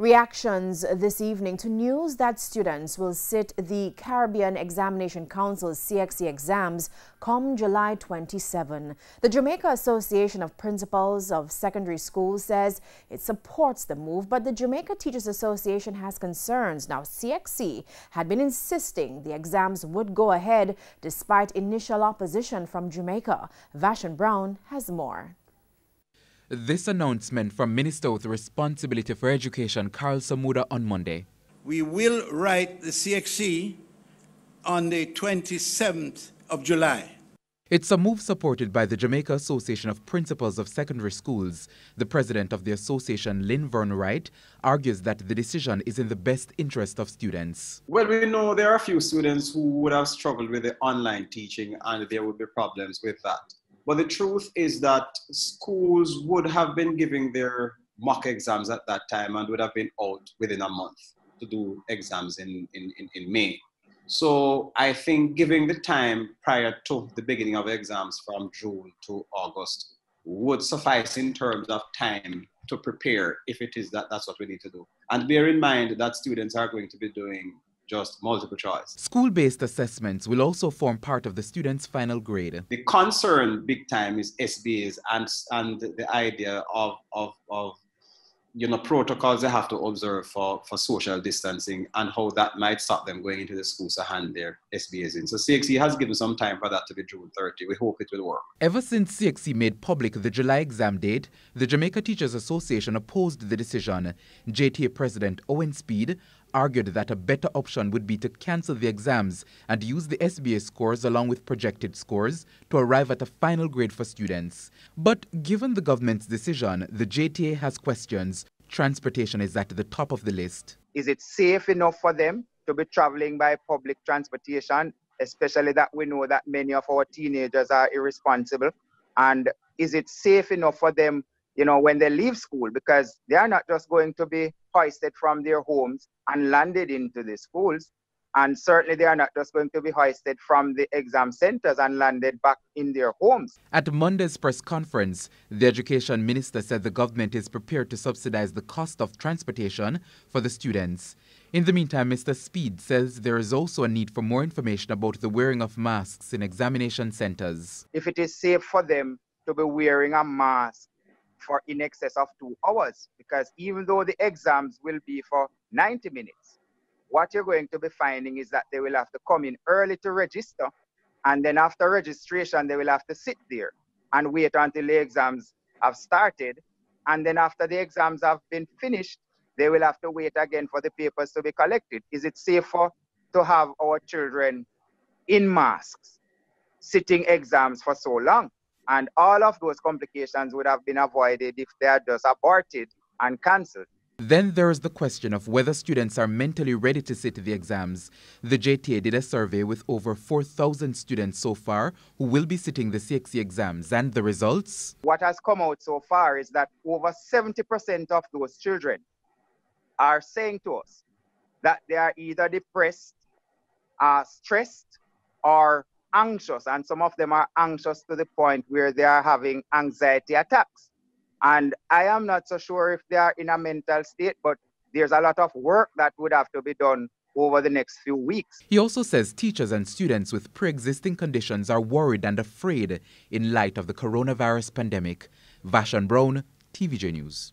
Reactions this evening to news that students will sit the Caribbean Examination Council's CXC exams come July 27. The Jamaica Association of Principals of Secondary Schools says it supports the move, but the Jamaica Teachers Association has concerns. Now, CXC had been insisting the exams would go ahead despite initial opposition from Jamaica. Vashon Brown has more. This announcement from Minister with Responsibility for Education, Carl Samuda, on Monday. We will write the CXC on the 27th of July. It's a move supported by the Jamaica Association of Principals of Secondary Schools. The president of the association, Lynn Vern Wright, argues that the decision is in the best interest of students. Well, we know there are a few students who would have struggled with the online teaching and there would be problems with that. But the truth is that schools would have been giving their mock exams at that time and would have been out within a month to do exams in, in, in, in May. So I think giving the time prior to the beginning of exams from June to August would suffice in terms of time to prepare if it is that that's what we need to do. And bear in mind that students are going to be doing just multiple choice. School-based assessments will also form part of the student's final grade. The concern big time is SBAs and, and the idea of, of, of you know, protocols they have to observe for, for social distancing and how that might stop them going into the schools to hand their SBAs in. So CXC has given some time for that to be June 30. We hope it will work. Ever since CXC made public the July exam date, the Jamaica Teachers Association opposed the decision. JTA President Owen Speed argued that a better option would be to cancel the exams and use the SBA scores along with projected scores to arrive at a final grade for students. But given the government's decision, the JTA has questions. Transportation is at the top of the list. Is it safe enough for them to be traveling by public transportation, especially that we know that many of our teenagers are irresponsible? And is it safe enough for them, you know, when they leave school? Because they are not just going to be hoisted from their homes and landed into the schools. And certainly they are not just going to be hoisted from the exam centers and landed back in their homes. At Monday's press conference, the education minister said the government is prepared to subsidize the cost of transportation for the students. In the meantime, Mr. Speed says there is also a need for more information about the wearing of masks in examination centers. If it is safe for them to be wearing a mask for in excess of two hours because even though the exams will be for 90 minutes, what you're going to be finding is that they will have to come in early to register and then after registration they will have to sit there and wait until the exams have started and then after the exams have been finished they will have to wait again for the papers to be collected is it safer to have our children in masks sitting exams for so long and all of those complications would have been avoided if they had just aborted and cancelled. Then there is the question of whether students are mentally ready to sit the exams. The JTA did a survey with over 4,000 students so far who will be sitting the CXC exams, and the results? What has come out so far is that over 70% of those children are saying to us that they are either depressed, uh, stressed, or anxious, and some of them are anxious to the point where they are having anxiety attacks. And I am not so sure if they are in a mental state, but there's a lot of work that would have to be done over the next few weeks. He also says teachers and students with pre existing conditions are worried and afraid in light of the coronavirus pandemic. Vashan Brown, TVJ News.